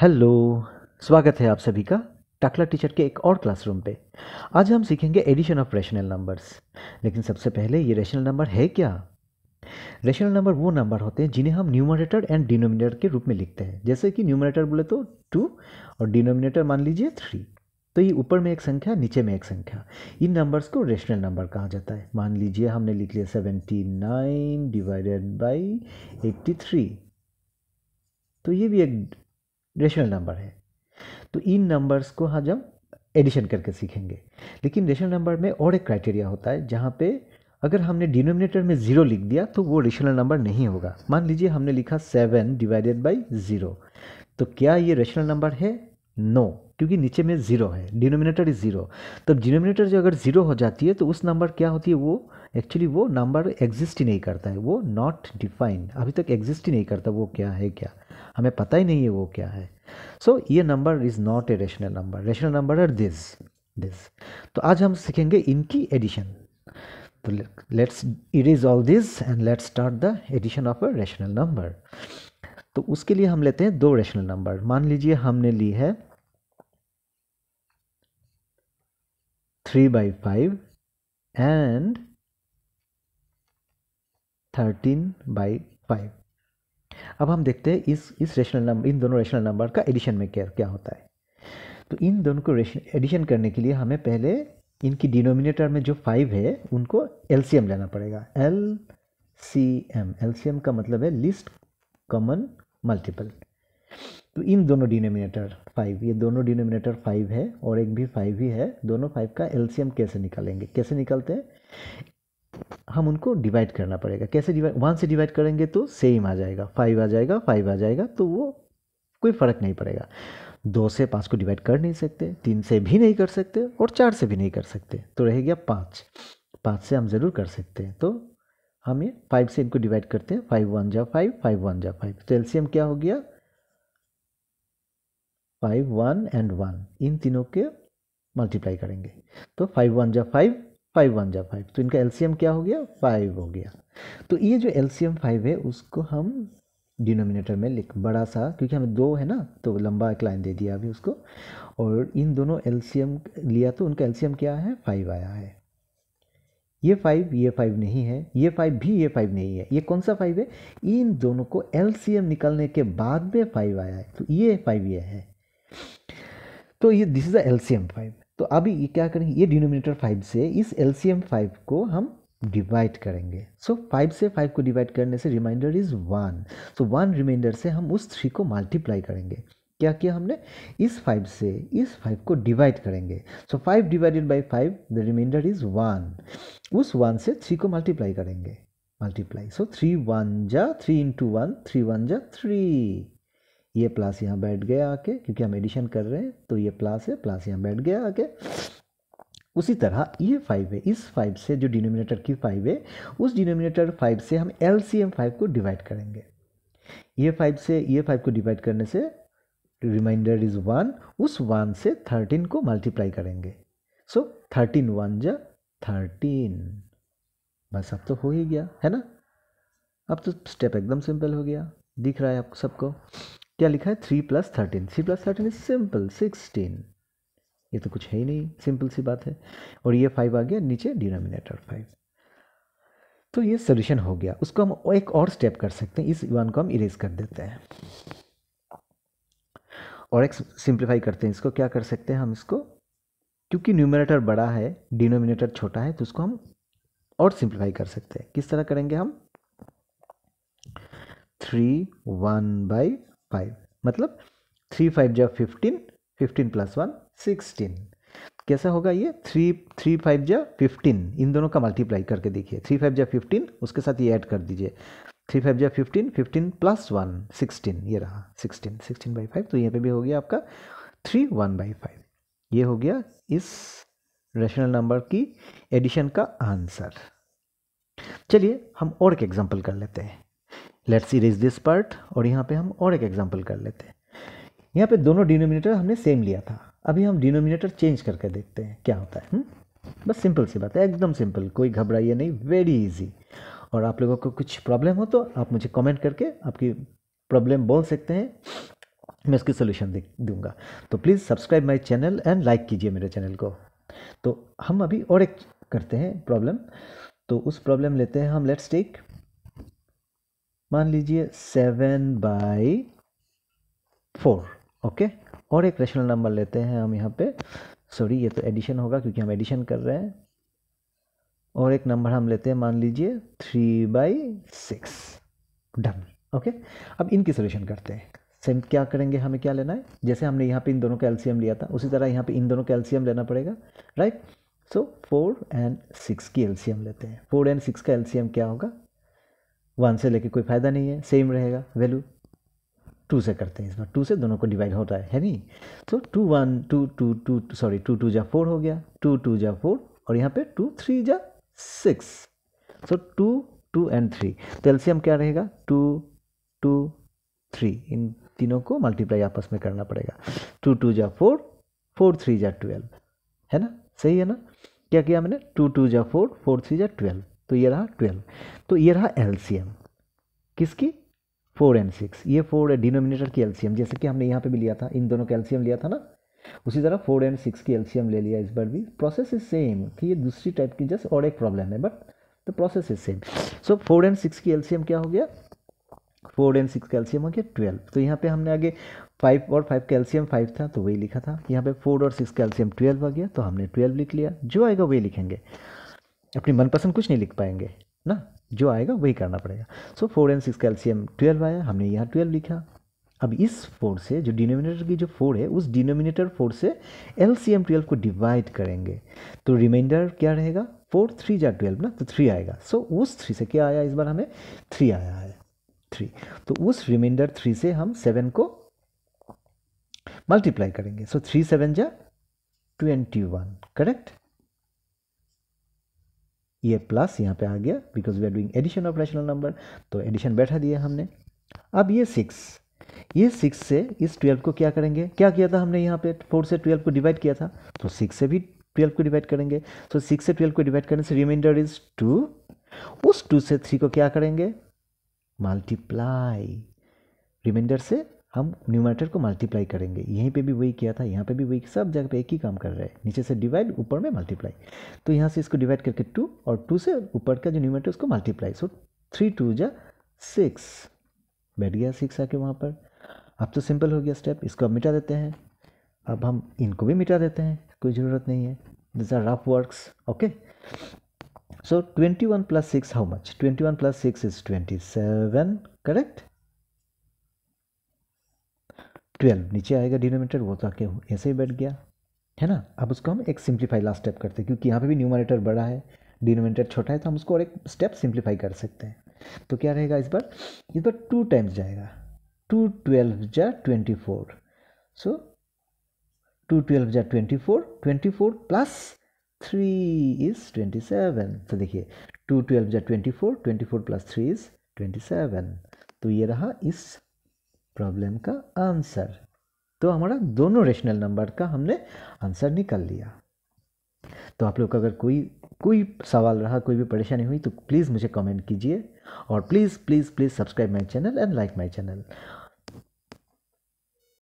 Hello स्वागत है आप सभी का टाकला टीचर के एक और क्लासरूम पे आज हम सीखेंगे एडिशन ऑफ रेशनल नंबर्स लेकिन सबसे पहले ये रेशनल नंबर है क्या रेशनल नंबर वो नंबर होते हैं जिन्हें हम न्यूमरेटर एंड डिनोमिनेटर के रूप में लिखते हैं जैसे कि न्यूमरेटर बोले तो टू और डिनोमिनेटर मान लीजिए थ्री तो ये ऊपर में एक संख्या नीचे में एक संख्या इन नंबर्स को रेशनल नंबर कहा जाता है मान लीजिए हमने लिख लिया seventy nine divided by eighty three तो ये भी एक रेशनल नंबर है तो इन नंबर्स को हम जब एडिशन करके सीखेंगे लेकिन रेशनल नंबर में और एक क्राइटेरिया होता है जहाँ पे अगर हमने डिनोमिनेटर में ज़ीरो लिख दिया तो वो रेशनल नंबर नहीं होगा मान लीजिए हमने लिखा सेवन डिवाइडेड बाई ज़ीरो तो क्या ये रेशनल नंबर है नो no, क्योंकि नीचे में ज़ीरो है डिनोमिनेटर इज़ ज़ीरो तब डिनोमिनेटर जो अगर ज़ीरो हो जाती है तो उस नंबर क्या होती है वो एक्चुअली वो नंबर एग्जिस्ट ही नहीं करता है वो नॉट डिफाइन अभी तक एग्जिस्ट ही नहीं करता वो क्या है क्या हमें पता ही नहीं है वो क्या है सो so, ये number is not a rational number rational number are this this तो आज हम सीखेंगे इनकी एडिशन तो let's is all this and let's start the addition of a rational number तो उसके लिए हम लेते हैं दो रेशनल नंबर मान लीजिए हमने ली है three by five and thirteen by five अब हम देखते हैं इस इस रेशनल नंबर इन दोनों रेशनल नंबर का एडिशन में क्या क्या होता है तो इन दोनों को एडिशन करने के लिए हमें पहले इनकी डिनोमिनेटर में जो फाइव है उनको एल लेना पड़ेगा L C M L C M का मतलब है लिस्ट कॉमन मल्टीपल तो इन दोनों डिनोमिनेटर फाइव ये दोनों डिनोमिनेटर फाइव है और एक भी फाइव ही है दोनों फाइव का एल कैसे निकालेंगे कैसे निकालते हैं हम उनको डिवाइड करना पड़ेगा कैसे डिवाइड वन से डिवाइड करेंगे तो सेम आ जाएगा फाइव आ जाएगा फाइव आ जाएगा तो वो कोई फ़र्क नहीं पड़ेगा दो से पाँच को डिवाइड कर नहीं सकते तीन से भी नहीं कर सकते और चार से भी नहीं कर सकते तो रह गया पाँच पाँच से हम ज़रूर कर सकते हैं तो हम ये फाइव से इनको डिवाइड करते हैं फाइव वन जा फाइव फाइव वन जा फाइव तो एलसीएम क्या हो गया फाइव वन एंड वन इन तीनों के मल्टीप्लाई करेंगे तो फाइव वन जा फाइव फाइव वन जा फाइव तो इनका एलसीएम क्या हो गया फाइव हो गया तो ये जो एलसीएम फाइव है उसको हम डिनोमिनेटर में लिख बड़ा सा क्योंकि हमें दो है ना तो लंबा एक लाइन दे दिया अभी उसको और इन दोनों एलसीएम लिया तो उनका एलसीएम क्या है फाइव आया है ये फाइव ये फाइव नहीं है ये फाइव भी ये फाइव नहीं है ये कौन सा फाइव है इन दोनों को एलसीएम निकलने के बाद में फाइव आया है तो ये फाइव ये है तो ये this is the LCM five तो अभी ये क्या करेंगे ये डिनोमिनेटर फाइव से इस एल सी एम फाइव को हम डिवाइड करेंगे सो so, फाइव से फाइव को डिवाइड करने से reminder is one so one reminder से हम उस थ्री को मल्टीप्लाई करेंगे क्या किया हमने इस फाइव से इस फाइव को डिवाइड करेंगे so five divided by five the reminder is one उस वन से थ्री को मल्टीप्लाई करेंगे मल्टीप्लाई सो थ्री वन जा three into one three one जा थ्री ये प्लस यहाँ बैठ गया आके क्योंकि हम एडिशन कर रहे हैं तो ये प्लस है प्लस यहाँ बैठ गया आके उसी तरह ये फाइव है इस फाइव से जो डिनोमिनेटर की फाइव है उस डिनोमिनेटर फाइव से हम एल सी एम फाइव को डिवाइड करेंगे ये फाइव से ये फाइव को डिवाइड करने से रिमाइंडर इज़ वन उस वन से थर्टीन को मल्टीप्लाई करेंगे सो थर्टीन वन जा थर्टीन बस अब तो हो ही गया है ना अब तो स्टेप एकदम सिंपल हो गया दिख रहा है आप सबको क्या लिखा है three plus thirteen three plus thirteen is simple sixteen ये तो कुछ है ही नहीं सिंपल सी बात है और ये फाइव आ गया नीचे डिनोमिनेटर फाइव तो ये सोल्यूशन हो गया उसको हम एक और स्टेप कर सकते हैं इस वन को हम इरेज कर देते हैं और एक सिंप्लीफाई करते हैं इसको क्या कर सकते हैं हम इसको क्योंकि न्यूमिनेटर बड़ा है डिनोमिनेटर छोटा है तो उसको हम और सिंप्लीफाई कर सकते हैं किस तरह करेंगे हम थ्री वन बाई फाइव मतलब थ्री फाइव जा fifteen fifteen plus one sixteen कैसा होगा ये थ्री थ्री फाइव जा फिफ्टीन इन दोनों का मल्टीप्लाई करके देखिए थ्री फाइव जा फिफ्टीन उसके साथ ये ऐड कर दीजिए थ्री फाइव जा fifteen fifteen plus one sixteen ये रहा सिक्सटीन सिक्सटीन बाई फाइव तो यहाँ पे भी हो गया आपका थ्री वन बाई फाइव ये हो गया इस रेशनल नंबर की एडिशन का आंसर चलिए हम और एक एग्जाम्पल कर लेते हैं लेट्स इरेज दिस पार्ट और यहाँ पे हम और एक एग्जाम्पल कर लेते हैं यहाँ पे दोनों डिनोमिनेटर हमने सेम लिया था अभी हम डिनोमिनेटर चेंज करके देखते हैं क्या होता है हुँ? हम्म? बस सिंपल सी बात है एकदम सिंपल कोई घबराइए नहीं वेरी इजी और आप लोगों को कुछ प्रॉब्लम हो तो आप मुझे कमेंट करके आपकी प्रॉब्लम बोल सकते हैं मैं उसकी सोल्यूशन दे दूँगा तो please subscribe my channel and like कीजिए मेरे चैनल को तो हम अभी और एक करते हैं प्रॉब्लम तो उस प्रॉब्लम लेते हैं हम लेट्स टेक मान लीजिए सेवन बाई फोर ओके और एक रेशनल नंबर लेते हैं हम यहाँ पे सॉरी ये तो एडिशन होगा क्योंकि हम एडिशन कर रहे हैं और एक नंबर हम लेते हैं मान लीजिए three by six done okay अब इनकी सोल्यूशन करते हैं सेम क्या करेंगे हमें क्या लेना है जैसे हमने यहाँ पे इन दोनों का लिया था उसी तरह यहाँ पे इन दोनों का लेना पड़ेगा right so four and six की एल्शियम लेते हैं फोर एंड सिक्स का एल्शियम क्या होगा वन से लेके कोई फ़ायदा नहीं है सेम रहेगा वैल्यू टू से करते हैं इस बार टू से दोनों को डिवाइड होता है है नहीं तो two one two two two sorry two two जा फोर हो गया टू टू जा फोर और यहाँ पे टू थ्री जा six so two two and three तो एल्सियम क्या रहेगा टू टू थ्री इन तीनों को मल्टीप्लाई आपस में करना पड़ेगा टू टू जा फोर फोर थ्री जा ट्वेल्व है ना सही है ना क्या किया मैंने टू टू जा फोर फोर थ्री जा ट्वेल्व तो ये रहा ट्वेल्व तो ये रहा एलसीएम किसकी फोर एंड सिक्स ये फोर डिनोमिनेटर की एलसीएम जैसे कि हमने यहाँ पे भी लिया था इन दोनों का एलसीएम लिया था ना उसी तरह फोर एंड सिक्स की एलसीएम ले लिया इस बार भी प्रोसेस इज सेम कि ये दूसरी टाइप की जस्ट और एक प्रॉब्लम है but the process is same so four and six की एलसीएम क्या हो गया फोर एंड सिक्स का एल्सियम हो गया ट्वेल्व तो यहाँ पे हमने आगे फाइव और फाइव का फाइव था तो वही लिखा था यहाँ पे फोर और सिक्स का ट्वेल्व आ गया तो हमने ट्वेल्व लिख लिया जो आएगा वही लिखेंगे अपनी मनपसंद कुछ नहीं लिख पाएंगे ना जो आएगा वही करना पड़ेगा सो फोर एंड सिक्स का ट्वेल्व आया हमने यहाँ ट्वेल्व लिखा अब इस फोर से जो डिनोमिनेटर की जो फोर है उस डिनोमिनेटर फोर से एल सी एम ट्वेल्व को डिवाइड करेंगे तो रिमाइंडर क्या रहेगा फोर थ्री या ट्वेल्व ना तो थ्री आएगा सो so, उस थ्री से क्या आया इस बार हमें थ्री आया है थ्री तो उस रिमाइंडर थ्री से हम सेवन को मल्टीप्लाई करेंगे सो थ्री सेवन जा ट्वेंटी वन करेक्ट ये प्लस यहाँ पे आ गया because we are doing addition of rational number तो एडिशन बैठा दिया हमने अब ये सिक्स ये सिक्स से इस ट्वेल्व को क्या करेंगे क्या किया था हमने यहाँ पे फोर से ट्वेल्व को डिवाइड किया था तो सिक्स से भी ट्वेल्व को डिवाइड करेंगे सो तो so, सिक्स से ट्वेल्व को डिवाइड करने से रिमाइंडर इज टू उस टू से थ्री को क्या करेंगे मल्टीप्लाई रिमाइंडर से हम न्यूमरेटर को मल्टीप्लाई करेंगे यहीं पे भी वही किया था यहाँ पे भी वही सब जगह पे एक ही काम कर रहे हैं नीचे से डिवाइड ऊपर में मल्टीप्लाई तो यहाँ से इसको डिवाइड करके टू और टू से ऊपर का जो न्यूमरेटर उसको मल्टीप्लाई सो थ्री टू जा सिक्स बैठ गया सिक्स आके वहाँ पर अब तो सिंपल हो गया स्टेप इसको अब मिटा देते हैं अब हम इनको भी मिटा देते हैं कोई ज़रूरत नहीं है this are rough works okay so twenty one plus six how much twenty one plus six is twenty seven correct twelve नीचे आएगा डिनोमिनेटर वो तो आके ऐसे ही बैठ गया है ना अब उसको हम एक सिंप्लीफाई लास्ट स्टेप करते हैं क्योंकि यहाँ पे भी न्यूमरेटर बड़ा है डिनोमिनेटर छोटा है तो हम उसको और एक स्टेप सिंप्लीफाई कर सकते हैं तो क्या रहेगा इस बार इस बार टू टाइम्स जाएगा टू ट्वेल्व जा twenty four so two twelve जा twenty four twenty four plus three is twenty seven तो देखिए टू ट्वेल्व जा twenty four twenty four plus three is twenty seven तो ये रहा इस प्रॉब्लम का आंसर तो हमारा दोनों रेशनल नंबर का हमने आंसर निकाल लिया तो आप लोग का अगर कोई कोई सवाल रहा कोई भी परेशानी हुई तो प्लीज़ मुझे कमेंट कीजिए और please please please subscribe my channel and like my channel